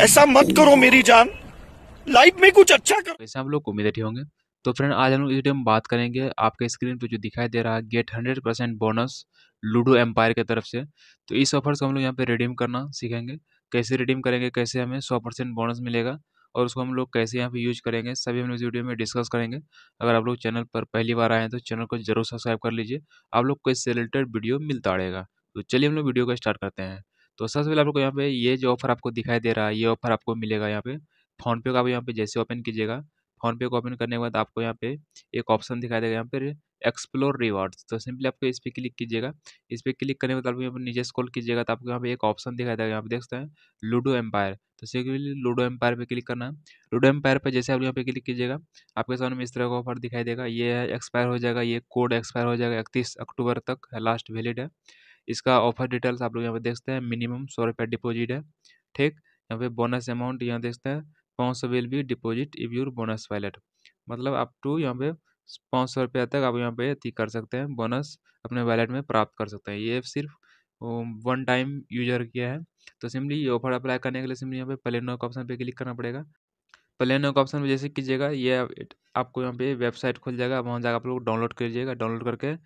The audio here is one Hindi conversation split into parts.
ऐसा मत करो मेरी जान लाइफ में कुछ अच्छा करो वैसे हम लोग उम्मीद उम्मीद होंगे तो फ्रेंड आज हम लोग इस वीडियो में बात करेंगे आपके स्क्रीन पे जो दिखाई दे रहा है get hundred percent bonus Ludo Empire की तरफ से तो इस ऑफर को हम लोग यहाँ पे रिडीम करना सीखेंगे कैसे रिडीम करेंगे कैसे हमें सौ परसेंट बोनस मिलेगा और उसको हम लोग कैसे यहाँ पे यूज करेंगे सभी हम लोग इस वीडियो में डिस्कस करेंगे अगर आप लोग चैनल पर पहली बार आए हैं तो चैनल को जरूर सब्सक्राइब कर लीजिए आप लोग को इससे रिलेटेड वीडियो मिलता रहेगा तो चलिए हम लोग वीडियो को स्टार्ट करते हैं तो सबसे पहले आपको यहाँ पे ये जो ऑफर आपको दिखाई दे रहा है ये ऑफर आपको मिलेगा यहाँ पे फ़ोनपे को आप यहाँ पे जैसे ओपन कीजिएगा फ़ोनपे को ओपन करने के बाद आपको यहाँ पे एक ऑप्शन दिखाई देगा यहाँ पे एक्सप्लोर रिवार्ड्स तो सिंपली आपको इस पर क्लिक कीजिएगा इस पर क्लिक करने के बाद आपको यहाँ पर नीचे स्क्रॉल कीजिएगा तो आपको यहाँ पे एक ऑप्शन दिखाई देगा यहाँ पे देखते हैं लूडो एम्पायर तो सिंपली लूडो एम्पायर पे क्लिक करना है लूडो एम्पायर पे जैसे आप यहाँ पे क्लिक कीजिएगा आपके सामने इस तरह का ऑफर दिखाई देगा ये एक्सपायर हो जाएगा ये कोड एक्सपायर हो जाएगा इकतीस अक्टूबर तक लास्ट वैलिड है इसका ऑफर डिटेल्स आप लोग यहाँ पे देखते हैं मिनिमम सौ रुपया डिपोजिट है ठीक यहाँ पे बोनस अमाउंट यहाँ देखते हैं पाँच सौ will be deposit if your bonus wallet मतलब अप टू यहाँ पे पाँच सौ रुपया तक आप यहाँ पे अति कर सकते हैं बोनस अपने वैलेट में प्राप्त कर सकते हैं ये सिर्फ वन टाइम यूजर किया है तो सिम्पली ये ऑफर अप्लाई करने के लिए सिम्पली यहाँ पे प्लेनो के ऑप्शन पे क्लिक करना पड़ेगा प्लेन के ऑप्शन पर जैसे कीजिएगा ये आपको यहाँ पे वेबसाइट खुल जाएगा वहाँ जाकर आप लोग डाउनलोड लीजिएगा डाउनलोड करके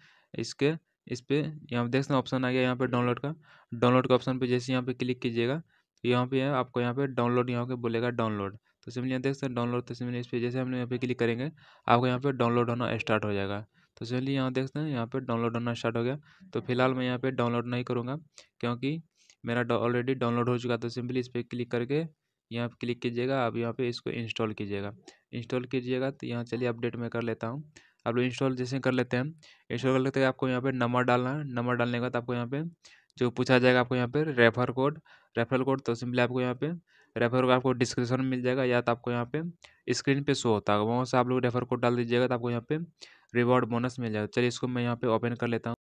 इसके इस पर यहाँ देख सकते हैं ऑप्शन आ गया यहाँ पर डाउनलोड का डाउनलोड का ऑप्शन पर जैसे यहाँ पर क्लिक कीजिएगा तो यहाँ पे आपको यहाँ पे डाउनलोड यहाँ पर बोलेगा डाउनलोड तो सिम्पली यहाँ देख सकते हैं डाउनलोड तो सिमिल इस पर जैसे लोग यहाँ पे क्लिक करेंगे आपको यहाँ पे डाउनलोड होना स्टार्ट हो जाएगा तो सिम्पली यहाँ देख सकते हैं यहाँ पे डाउनलोड होना स्टार्ट हो गया तो फिलहाल मैं यहाँ पे डाउनलोड नहीं करूँगा क्योंकि मेरा ऑलरेडी डाउनलोड हो चुका तो सिम्पली इस पर क्लिक करके यहाँ पर क्लिक कीजिएगा अब यहाँ पर इसको इंस्टॉल कीजिएगा इंस्टॉल कीजिएगा तो यहाँ चलिए अपडेट मैं कर लेता हूँ आप लोग इंस्टॉल जैसे कर लेते हैं इंस्टॉल कर लेते हैं आपको यहाँ पे नंबर डालना है नंबर डालने के बाद आपको यहाँ पे जो पूछा जाएगा आपको यहाँ पे रेफर कोड रेफरल कोड तो सिंपली आपको यहाँ पे रेफर कोड आपको डिस्क्रिप्शन में मिल जाएगा या तो आपको यहाँ पे स्क्रीन पे शो होता है वहाँ से आप लोग रेफर कोड डाल दीजिएगा तो आपको यहाँ पे रिवॉर्ड बोनस मिल जाएगा चलिए इसको मैं यहाँ पे ओपन कर लेता हूँ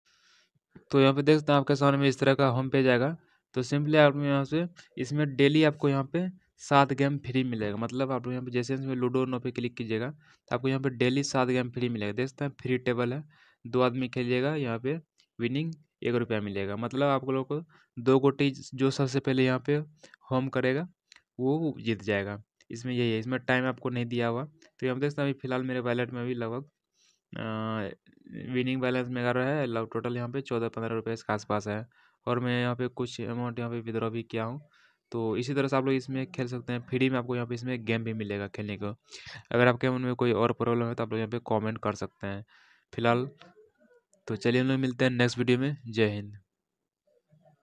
तो यहाँ पे देखते हैं आपके सामने में इस तरह का होम पेज आएगा तो सिंपली आप यहाँ से इसमें डेली आपको यहाँ पे सात गेम फ्री मिलेगा मतलब आप लोग यहाँ पे जैसे इसमें लूडो नो पे क्लिक कीजिएगा तो आपको यहाँ पे डेली सात गेम फ्री मिलेगा देख सकते हैं फ्री टेबल है दो आदमी खेलिएगा यहाँ पे विनिंग एक रुपया मिलेगा मतलब आप लोगों को दो गोटी जो सबसे पहले यहाँ पे होम करेगा वो जीत जाएगा इसमें यही है इसमें टाइम आपको नहीं दिया हुआ तो यहाँ पर देखते हैं अभी फिलहाल मेरे वैलेट में अभी लगभग विनिंग बैलेंस में रहा है लग टोटल यहाँ पे चौदह पंद्रह रुपये इसके आसपास है और मैं यहाँ पे कुछ अमाउंट यहाँ पे विद्रॉ भी किया हूँ तो इसी तरह से आप लोग इसमें खेल सकते हैं फ्री में आपको यहाँ पे इसमें गेम भी मिलेगा खेलने को अगर आपके मन में कोई और प्रॉब्लम है तो आप लोग यहाँ पे कमेंट कर सकते हैं फिलहाल तो चलिए हम लोग मिलते हैं नेक्स्ट वीडियो में जय हिंद